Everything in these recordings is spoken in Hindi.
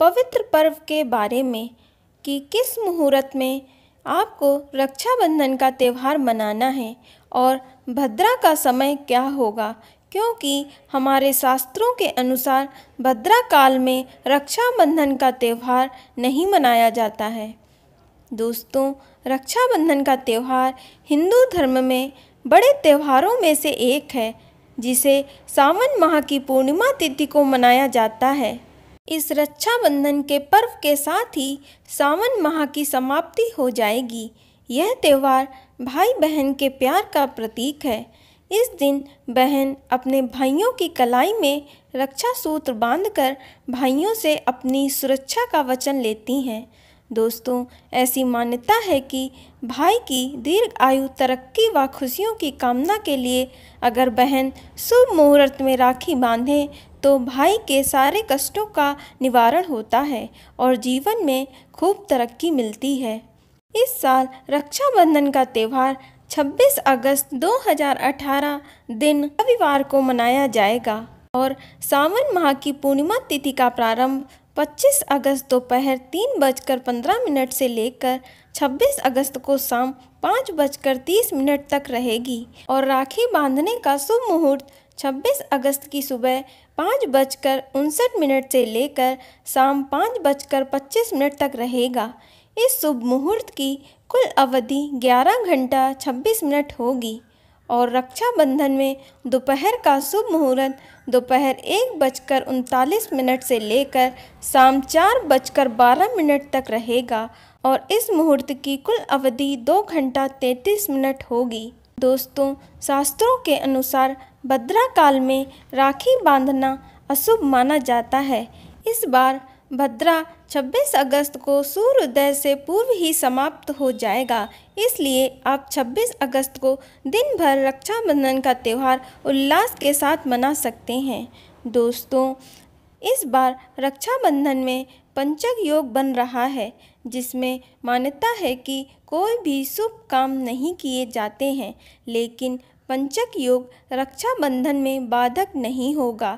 पवित्र पर्व के बारे में कि किस मुहूर्त में आपको रक्षाबंधन का त्यौहार मनाना है और भद्रा का समय क्या होगा क्योंकि हमारे शास्त्रों के अनुसार भद्रा काल में रक्षाबंधन का त्यौहार नहीं मनाया जाता है दोस्तों रक्षाबंधन का त्यौहार हिंदू धर्म में बड़े त्यौहारों में से एक है जिसे सावन माह की पूर्णिमा तिथि को मनाया जाता है इस रक्षाबंधन के पर्व के साथ ही सावन माह की समाप्ति हो जाएगी यह त्यौहार भाई बहन के प्यार का प्रतीक है इस दिन बहन अपने भाइयों की कलाई में रक्षा सूत्र बांधकर भाइयों से अपनी सुरक्षा का वचन लेती हैं दोस्तों ऐसी मान्यता है कि भाई की दीर्घ आयु तरक्की व खुशियों की कामना के लिए अगर बहन शुभ मुहूर्त में राखी बांधे तो भाई के सारे कष्टों का निवारण होता है और जीवन में खूब तरक्की मिलती है इस साल रक्षाबंधन का त्यौहार 26 अगस्त 2018 दिन रविवार को मनाया जाएगा और सावन माह की पूर्णिमा तिथि का प्रारंभ 25 अगस्त दोपहर तीन बजकर पंद्रह मिनट से लेकर 26 अगस्त को शाम पाँच बजकर तीस मिनट तक रहेगी और राखी बांधने का शुभ मुहूर्त 26 अगस्त की सुबह पाँच बजकर उनसठ मिनट से लेकर शाम पाँच बजकर पच्चीस मिनट तक रहेगा इस शुभ मुहूर्त की कुल अवधि 11 घंटा 26 मिनट होगी और रक्षाबंधन में दोपहर का शुभ मुहूर्त दोपहर एक बजकर उनतालीस मिनट से लेकर शाम चार बजकर बारह मिनट तक रहेगा और इस मुहूर्त की कुल अवधि दो घंटा तैंतीस मिनट होगी दोस्तों शास्त्रों के अनुसार भद्रा काल में राखी बांधना अशुभ माना जाता है इस बार भद्रा 26 अगस्त को सूर्योदय से पूर्व ही समाप्त हो जाएगा इसलिए आप 26 अगस्त को दिन भर रक्षाबंधन का त्यौहार उल्लास के साथ मना सकते हैं दोस्तों इस बार रक्षाबंधन में पंचक योग बन रहा है जिसमें मान्यता है कि कोई भी शुभ काम नहीं किए जाते हैं लेकिन पंचक योग रक्षाबंधन में बाधक नहीं होगा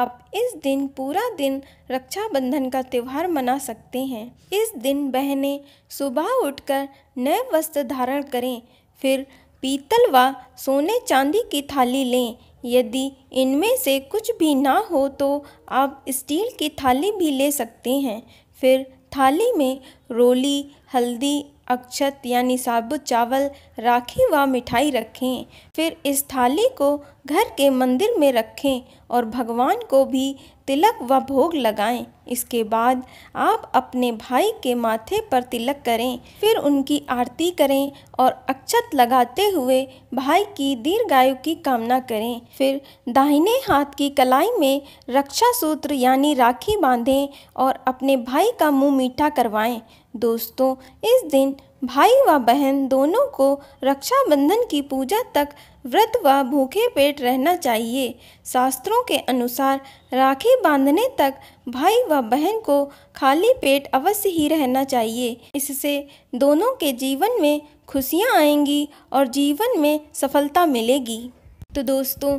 आप इस दिन पूरा दिन रक्षाबंधन का त्यौहार मना सकते हैं इस दिन बहनें सुबह उठकर नए वस्त्र धारण करें फिर पीतल व सोने चांदी की थाली लें यदि इनमें से कुछ भी ना हो तो आप स्टील की थाली भी ले सकते हैं फिर थाली में रोली हल्दी अक्षत यानी साबुत चावल राखी व मिठाई रखें फिर इस थाली को घर के मंदिर में रखें और भगवान को भी तिलक व भोग लगाएं। इसके बाद आप अपने भाई के माथे पर तिलक करें फिर उनकी आरती करें और अक्षत लगाते हुए भाई की दीर्घायु की कामना करें फिर दाहिने हाथ की कलाई में रक्षा सूत्र यानी राखी बांधें और अपने भाई का मुंह मीठा करवाएं। दोस्तों इस दिन भाई व बहन दोनों को रक्षाबंधन की पूजा तक व्रत व भूखे पेट रहना चाहिए शास्त्रों के अनुसार राखी बांधने तक भाई व बहन को खाली पेट अवश्य ही रहना चाहिए इससे दोनों के जीवन में खुशियाँ आएंगी और जीवन में सफलता मिलेगी तो दोस्तों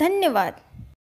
धन्यवाद